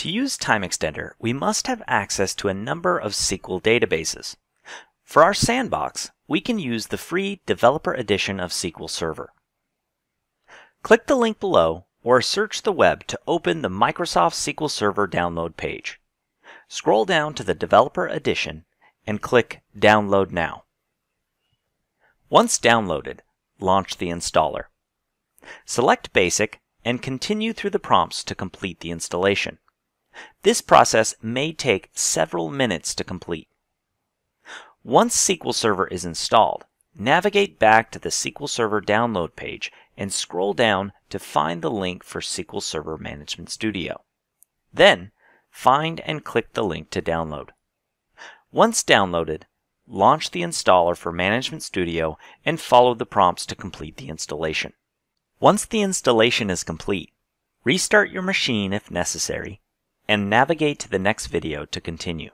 To use Time Extender, we must have access to a number of SQL databases. For our sandbox, we can use the free Developer Edition of SQL Server. Click the link below or search the web to open the Microsoft SQL Server download page. Scroll down to the Developer Edition and click Download Now. Once downloaded, launch the installer. Select Basic and continue through the prompts to complete the installation. This process may take several minutes to complete. Once SQL Server is installed, navigate back to the SQL Server download page and scroll down to find the link for SQL Server Management Studio. Then, find and click the link to download. Once downloaded, launch the installer for Management Studio and follow the prompts to complete the installation. Once the installation is complete, restart your machine if necessary and navigate to the next video to continue.